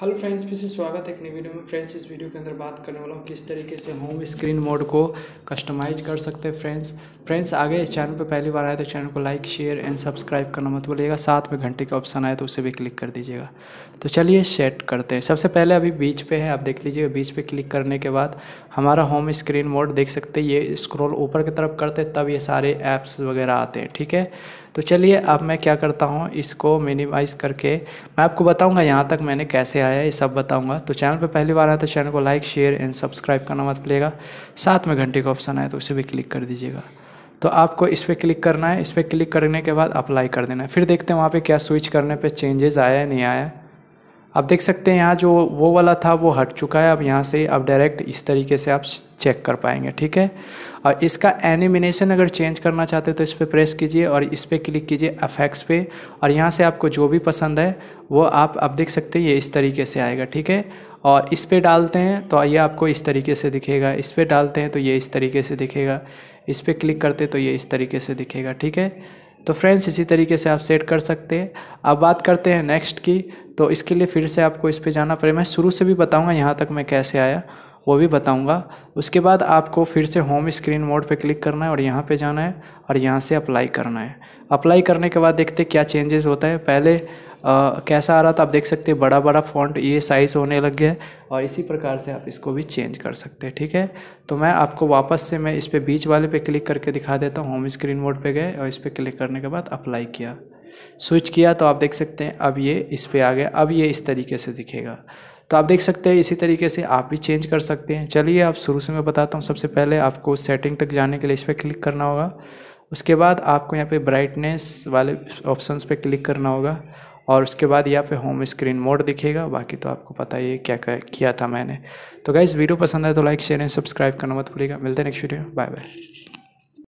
hello friends फिर से स्वागत है एक नई वीडियो में फ्रेंड्स इस वीडियो के अंदर बात करने वाला हूँ किस तरीके से होम स्क्रीन मोड को कस्टमाइज कर सकते हैं फ्रेंड्स फ्रेंड्स आगे इस चैनल पर पहली बार आए तो चैनल को लाइक शेयर एंड सब्सक्राइब करना मत भूलिएगा साथ में घंटे का ऑप्शन आए तो उसे भी क्लिक कर दीजिएगा तो चलिए सेट करते हैं सबसे पहले अभी बीच पे है आप देख लीजिएगा बीच पे क्लिक करने के बाद हमारा होम स्क्रीन मोड देख सकते हैं ये स्क्रोल ऊपर की तरफ करते तब ये सारे ऐप्स वगैरह आते हैं ठीक है तो चलिए अब मैं क्या करता हूँ इसको मिनिमाइज़ करके मैं आपको बताऊँगा यहाँ तक मैंने कैसे आया ये सब बताऊँगा तो चैनल पर पहली बार आया तो चैनल को लाइक शेयर एंड सब्सक्राइब करना मत भूलिएगा साथ में घंटे का ऑप्शन आया तो उसे भी क्लिक कर दीजिएगा तो आपको इस पर क्लिक करना है इस पर क्लिक करने के बाद अप्लाई कर देना है फिर देखते हैं वहाँ पे क्या स्विच करने पे चेंजेस आया है नहीं आया आप देख सकते हैं यहाँ जो वो वाला था वो हट चुका है अब यहाँ से अब डायरेक्ट इस तरीके से आप चेक कर पाएंगे ठीक है और इसका एनिमिनेशन अगर चेंज करना चाहते हो तो इस पर प्रेस कीजिए और इस पर क्लिक कीजिए अफेक्ट्स पे और यहाँ से आपको जो भी पसंद है वो आप अब देख सकते हैं ये इस तरीके से आएगा ठीक है और इस पर डालते हैं तो ये आपको इस तरीके से दिखेगा इस पर डालते हैं तो ये इस तरीके से दिखेगा इस पर क्लिक करते तो ये इस तरीके से दिखेगा ठीक है तो फ्रेंड्स इसी तरीके से आप सेट कर सकते हैं अब बात करते हैं नेक्स्ट की तो इसके लिए फिर से आपको इस पर जाना पड़े मैं शुरू से भी बताऊँगा यहाँ तक मैं कैसे आया वो भी बताऊँगा उसके बाद आपको फिर से होम स्क्रीन मोड पे क्लिक करना है और यहाँ पे जाना है और यहाँ से अप्लाई करना है अप्लाई करने के बाद देखते क्या चेंजेस होता है पहले आ, कैसा आ रहा था आप देख सकते हैं बड़ा बड़ा फॉन्ट ये साइज़ होने लग गया और इसी प्रकार से आप इसको भी चेंज कर सकते हैं ठीक है तो मैं आपको वापस से मैं इस पर बीच वाले पर क्लिक करके दिखा देता हूँ होम स्क्रीन मोड पर गए और इस पर क्लिक करने के बाद अप्लाई किया स्विच किया तो आप देख सकते हैं अब ये इस पर आ गया अब ये इस तरीके से दिखेगा तो आप देख सकते हैं इसी तरीके से आप भी चेंज कर सकते हैं चलिए आप शुरू से मैं बताता हूँ सबसे पहले आपको सेटिंग तक जाने के लिए इस पर क्लिक करना होगा उसके बाद आपको यहाँ पे ब्राइटनेस वाले ऑप्शंस पे क्लिक करना होगा और उसके बाद यहाँ पे होम स्क्रीन मोड दिखेगा बाकी तो आपको पता ही है क्या क्या किया था मैंने तो गाइज़ वीडियो पसंद आए तो लाइक शेयर एंड सब्सक्राइब करना मत भूलिएगा मिलते हैं नेक्स्ट वीडियो बाय बाय